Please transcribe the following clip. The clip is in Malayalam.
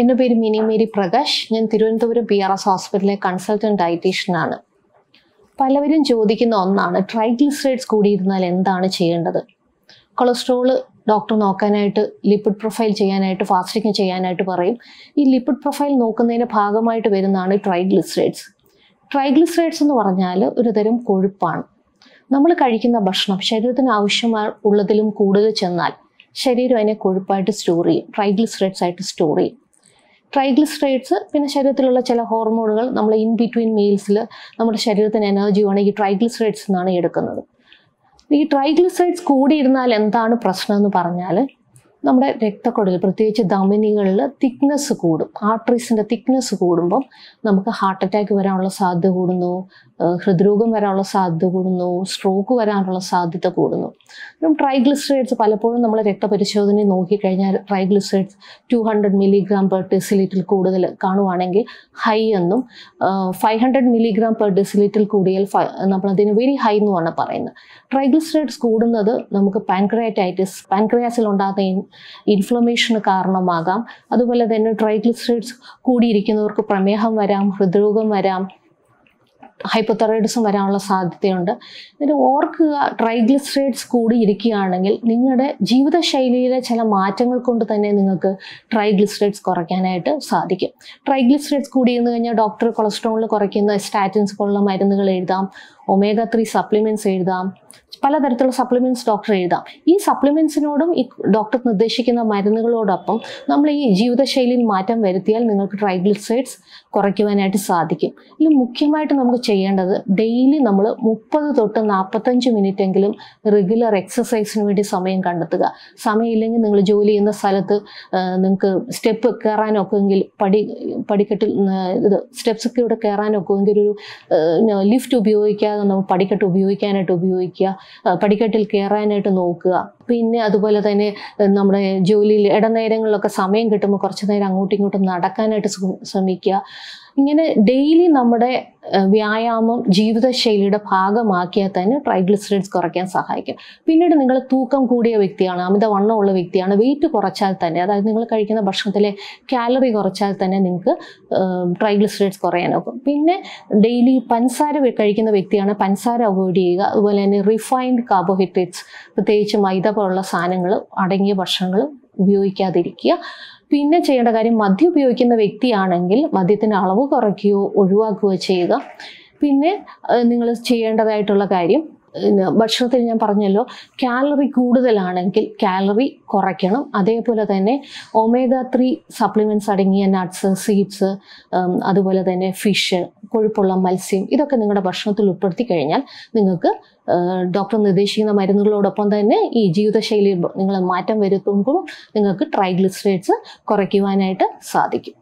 എൻ്റെ പേര് മിനി മേരി പ്രകാശ് ഞാൻ തിരുവനന്തപുരം പി ആർ എസ് ഹോസ്പിറ്റലിലെ കൺസൾട്ടൻറ്റ് ഡയറ്റീഷ്യനാണ് പലവരും ചോദിക്കുന്ന ഒന്നാണ് ട്രൈഗ്ലിസറൈഡ്സ് കൂടിയിരുന്നാൽ എന്താണ് ചെയ്യേണ്ടത് കൊളസ്ട്രോൾ ഡോക്ടർ നോക്കാനായിട്ട് ലിപ്പിഡ് പ്രൊഫൈൽ ചെയ്യാനായിട്ട് ഫാസ്റ്റിംഗ് ചെയ്യാനായിട്ട് പറയും ഈ ലിപ്പിഡ് പ്രൊഫൈൽ നോക്കുന്നതിൻ്റെ ഭാഗമായിട്ട് വരുന്നതാണ് ട്രൈഗ്ലിസറൈഡ്സ് ട്രൈഗ്ലിസറൈഡ്സ് എന്ന് പറഞ്ഞാൽ ഒരു തരം കൊഴുപ്പാണ് നമ്മൾ കഴിക്കുന്ന ഭക്ഷണം ശരീരത്തിന് ആവശ്യമായ ഉള്ളതിലും കൂടുതൽ ചെന്നാൽ ശരീരം അതിനെ കൊഴുപ്പായിട്ട് സ്റ്റോർ ചെയ്യും ട്രൈഗ്ലിസറൈഡ്സ് ആയിട്ട് സ്റ്റോർ ചെയ്യും ട്രൈഗ്ലിസറൈഡ്സ് പിന്നെ ശരീരത്തിലുള്ള ചില ഹോർമോണുകൾ നമ്മൾ ഇൻ ബിറ്റ്വീൻ മീൽസിൽ നമ്മുടെ ശരീരത്തിന് എനർജി വേണമെങ്കിൽ ഈ ട്രൈഗ്ലിസറൈഡ്സ് എന്നാണ് എടുക്കുന്നത് ഈ ട്രൈഗ്ലിസൈഡ്സ് കൂടിയിരുന്നാൽ എന്താണ് പ്രശ്നം എന്ന് പറഞ്ഞാൽ നമ്മുടെ രക്തക്കുഴൽ പ്രത്യേകിച്ച് ധമനികളിൽ തിക്നെസ് കൂടും ആർട്ടറീസിൻ്റെ തിക്നെസ് കൂടുമ്പം നമുക്ക് ഹാർട്ട് അറ്റാക്ക് വരാനുള്ള സാധ്യത കൂടുന്നു ഹൃദ്രോഗം വരാനുള്ള സാധ്യത കൂടുന്നു സ്ട്രോക്ക് വരാനുള്ള സാധ്യത കൂടുന്നു ട്രൈഗ്ലിസറൈഡ്സ് പലപ്പോഴും നമ്മൾ രക്തപരിശോധന നോക്കിക്കഴിഞ്ഞാൽ triglycerides two hundred milligram per decilitre കൂടുതൽ കാണുവാണെങ്കിൽ ഹൈ എന്നും five hundred milligram per decilitre കൂടിയാൽ നമ്മളതിന് വെരി ഹൈ എന്നുമാണ് പറയുന്നത് ട്രൈഗ്ലിസറൈഡ്സ് കൂടുന്നത് നമുക്ക് പാൻക്രയാറ്റൈറ്റിസ് പാൻക്രയാസിൽ ഉണ്ടാകുന്ന ഇൻഫ്ലമേഷന് കാരണമാകാം അതുപോലെ തന്നെ ട്രൈഗ്ലിസറൈഡ്സ് കൂടിയിരിക്കുന്നവർക്ക് പ്രമേഹം വരാം ഹൃദ്രോഗം വരാം ഹൈപ്പോതൈറോയിഡിസം വരാനുള്ള സാധ്യതയുണ്ട് പിന്നെ ഓർക്കുക ട്രൈഗ്ലിസറൈഡ്സ് കൂടി ഇരിക്കുകയാണെങ്കിൽ നിങ്ങളുടെ ജീവിതശൈലിയിലെ ചില മാറ്റങ്ങൾ കൊണ്ട് തന്നെ നിങ്ങൾക്ക് ട്രൈഗ്ലിസറൈഡ്സ് കുറയ്ക്കാനായിട്ട് സാധിക്കും ട്രൈഗ്ലിസറൈഡ്സ് കൂടിയെന്ന് കഴിഞ്ഞാൽ ഡോക്ടർ കൊളസ്ട്രോൾ കുറയ്ക്കുന്ന സ്റ്റാറ്റിൻസ് പോലുള്ള മരുന്നുകൾ എഴുതാം ഒമേഗ ത്രീ സപ്ലിമെൻറ്റ്സ് എഴുതാം പലതരത്തിലുള്ള സപ്ലിമെൻറ്റ്സ് ഡോക്ടർ എഴുതാം ഈ സപ്ലിമെൻറ്റ്സിനോടും ഈ ഡോക്ടർ നിർദ്ദേശിക്കുന്ന മരുന്നുകളോടൊപ്പം നമ്മൾ ഈ ജീവിതശൈലിയിൽ മാറ്റം വരുത്തിയാൽ നിങ്ങൾക്ക് ട്രൈഗ്ലിസൈഡ്സ് കുറയ്ക്കുവാനായിട്ട് സാധിക്കും ഇതിൽ മുഖ്യമായിട്ട് നമുക്ക് ചെയ്യേണ്ടത് ഡെയിലി നമ്മൾ മുപ്പത് തൊട്ട് നാൽപ്പത്തഞ്ച് മിനിറ്റ് എങ്കിലും റെഗുലർ എക്സസൈസിന് വേണ്ടി സമയം കണ്ടെത്തുക സമയമില്ലെങ്കിൽ നിങ്ങൾ ജോലി ചെയ്യുന്ന സ്ഥലത്ത് നിങ്ങൾക്ക് സ്റ്റെപ്പ് കയറാനൊക്കെ എങ്കിൽ പടി പടിക്കെട്ടിൽ ഇത് സ്റ്റെപ്സൊക്കെ ഇവിടെ കയറാനൊക്കെ എങ്കിൽ ഒരു ലിഫ്റ്റ് ഉപയോഗിക്കുക നമ്മൾ പടിക്കെട്ട് ഉപയോഗിക്കാനായിട്ട് ഉപയോഗിക്കുക പടിക്കെട്ടിൽ കയറാനായിട്ട് നോക്കുക പിന്നെ അതുപോലെ തന്നെ നമ്മുടെ ജോലിയിൽ ഇടനേരങ്ങളിലൊക്കെ സമയം കിട്ടുമ്പോൾ കുറച്ച് നേരം അങ്ങോട്ടും ഇങ്ങോട്ടും നടക്കാനായിട്ട് ശ്രമിക്കുക ഇങ്ങനെ ഡെയിലി നമ്മുടെ വ്യായാമം ജീവിതശൈലിയുടെ ഭാഗമാക്കിയാൽ തന്നെ ട്രൈഗ്ലിസറൈഡ്സ് കുറയ്ക്കാൻ സഹായിക്കും പിന്നീട് നിങ്ങൾ തൂക്കം കൂടിയ വ്യക്തിയാണ് അമിത വണ്ണമുള്ള വ്യക്തിയാണ് വെയിറ്റ് കുറച്ചാൽ തന്നെ അതായത് നിങ്ങൾ കഴിക്കുന്ന ഭക്ഷണത്തിലെ കാലറി കുറച്ചാൽ തന്നെ നിങ്ങൾക്ക് ട്രൈഗ്ലിസറൈഡ്സ് കുറയാനൊക്കും പിന്നെ ഡെയിലി പഞ്ചസാര കഴിക്കുന്ന വ്യക്തിയാണ് പഞ്ചസാര അവോയ്ഡ് ചെയ്യുക അതുപോലെ തന്നെ റിഫൈൻഡ് കാർബോഹൈഡ്രേറ്റ്സ് പ്രത്യേകിച്ച് മൈദ പോലുള്ള സാധനങ്ങൾ അടങ്ങിയ ഭക്ഷണങ്ങൾ ഉപയോഗിക്കാതിരിക്കുക പിന്നെ ചെയ്യേണ്ട കാര്യം മദ്യം ഉപയോഗിക്കുന്ന വ്യക്തിയാണെങ്കിൽ മദ്യത്തിൻ്റെ അളവ് കുറയ്ക്കുകയോ ഒഴിവാക്കുകയോ ചെയ്യുക പിന്നെ നിങ്ങൾ ചെയ്യേണ്ടതായിട്ടുള്ള കാര്യം ഭക്ഷണത്തിൽ ഞാൻ പറഞ്ഞല്ലോ കാലറി കൂടുതലാണെങ്കിൽ കാലറി കുറയ്ക്കണം അതേപോലെ തന്നെ ഒമേഗ ത്രീ സപ്ലിമെൻറ്റ്സ് അടങ്ങിയ നട്ട്സ് സീഡ്സ് അതുപോലെ തന്നെ ഫിഷ് കൊഴുപ്പുള്ള മത്സ്യം ഇതൊക്കെ നിങ്ങളുടെ ഭക്ഷണത്തിൽ ഉൾപ്പെടുത്തി കഴിഞ്ഞാൽ നിങ്ങൾക്ക് ഡോക്ടർ നിർദ്ദേശിക്കുന്ന മരുന്നുകളോടൊപ്പം തന്നെ ഈ ജീവിതശൈലി നിങ്ങൾ മാറ്റം വരുത്തുമ്പോൾ നിങ്ങൾക്ക് ട്രൈഗ്ലിസറേറ്റ്സ് കുറയ്ക്കുവാനായിട്ട് സാധിക്കും